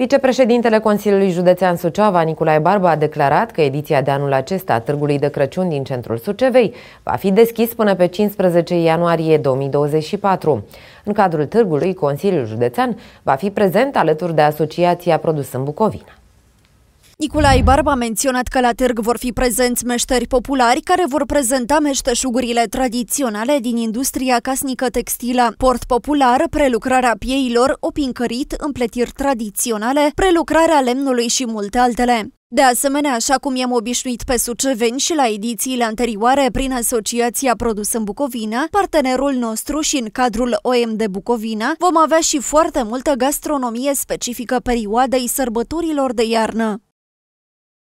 Vicepreședintele Consiliului Județean Suceava, Nicolae Barba, a declarat că ediția de anul acesta a Târgului de Crăciun din centrul Sucevei va fi deschis până pe 15 ianuarie 2024. În cadrul târgului, Consiliul Județean va fi prezent alături de Asociația Produs în Bucovina. Nicolae Barba a menționat că la târg vor fi prezenți meșteri populari care vor prezenta meșteșugurile tradiționale din industria casnică textilă, port popular, prelucrarea pieilor, opincărit, împletiri tradiționale, prelucrarea lemnului și multe altele. De asemenea, așa cum i-am obișnuit pe Suceveni și la edițiile anterioare prin Asociația Produs în Bucovina, partenerul nostru și în cadrul OM de Bucovina, vom avea și foarte multă gastronomie specifică perioadei sărbătorilor de iarnă.